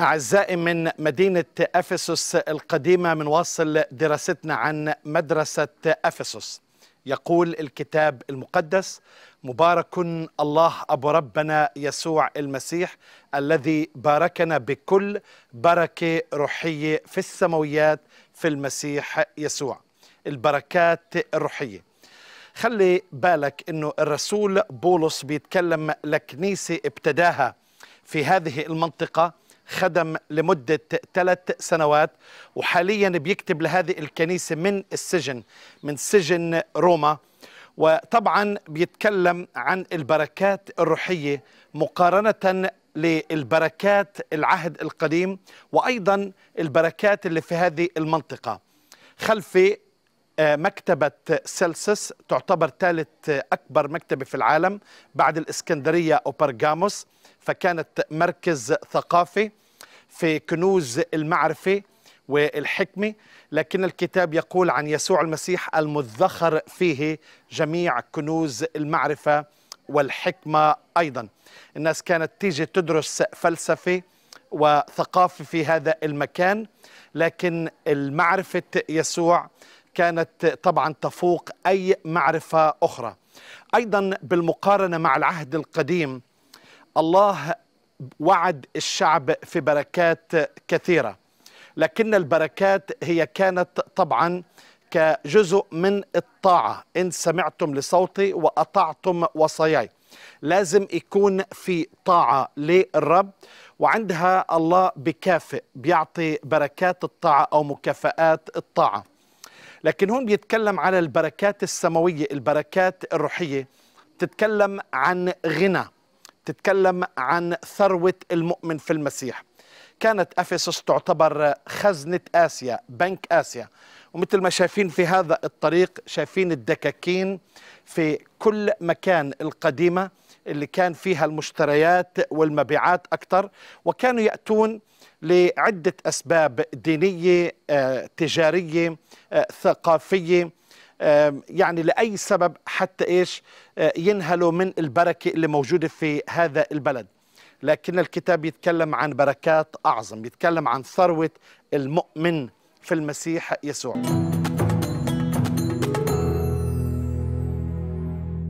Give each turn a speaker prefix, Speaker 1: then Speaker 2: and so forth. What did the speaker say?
Speaker 1: أعزائي من مدينة أفسس القديمة من واصل دراستنا عن مدرسة أفسس يقول الكتاب المقدس مبارك الله أبو ربنا يسوع المسيح الذي باركنا بكل بركة روحية في السماويات في المسيح يسوع البركات الروحية خلي بالك أنه الرسول بولس بيتكلم لكنيسة ابتداها في هذه المنطقة خدم لمدة ثلاث سنوات وحاليا بيكتب لهذه الكنيسة من السجن من سجن روما وطبعا بيتكلم عن البركات الروحية مقارنة للبركات العهد القديم وأيضا البركات اللي في هذه المنطقة خلفي مكتبة سلسس تعتبر ثالث أكبر مكتبة في العالم بعد الإسكندرية أو برغاموس فكانت مركز ثقافي في كنوز المعرفة والحكمة لكن الكتاب يقول عن يسوع المسيح المذخر فيه جميع كنوز المعرفة والحكمة أيضا الناس كانت تيجي تدرس فلسفة وثقافة في هذا المكان لكن المعرفة يسوع كانت طبعا تفوق أي معرفة أخرى أيضا بالمقارنة مع العهد القديم الله وعد الشعب في بركات كثيرة لكن البركات هي كانت طبعا كجزء من الطاعة إن سمعتم لصوتي وأطعتم وصاياي لازم يكون في طاعة للرب وعندها الله بكافئ بيعطي بركات الطاعة أو مكافآت الطاعة لكن هون بيتكلم على البركات السماوية البركات الروحية تتكلم عن غنى تتكلم عن ثروة المؤمن في المسيح كانت أفسس تعتبر خزنة آسيا بنك آسيا ومثل ما شايفين في هذا الطريق شايفين الدكاكين في كل مكان القديمة اللي كان فيها المشتريات والمبيعات أكثر وكانوا يأتون لعدة أسباب دينية آه، تجارية آه، ثقافية يعني لأي سبب حتى إيش آه، ينهلوا من البركة اللي موجودة في هذا البلد لكن الكتاب يتكلم عن بركات أعظم يتكلم عن ثروة المؤمن في المسيح يسوع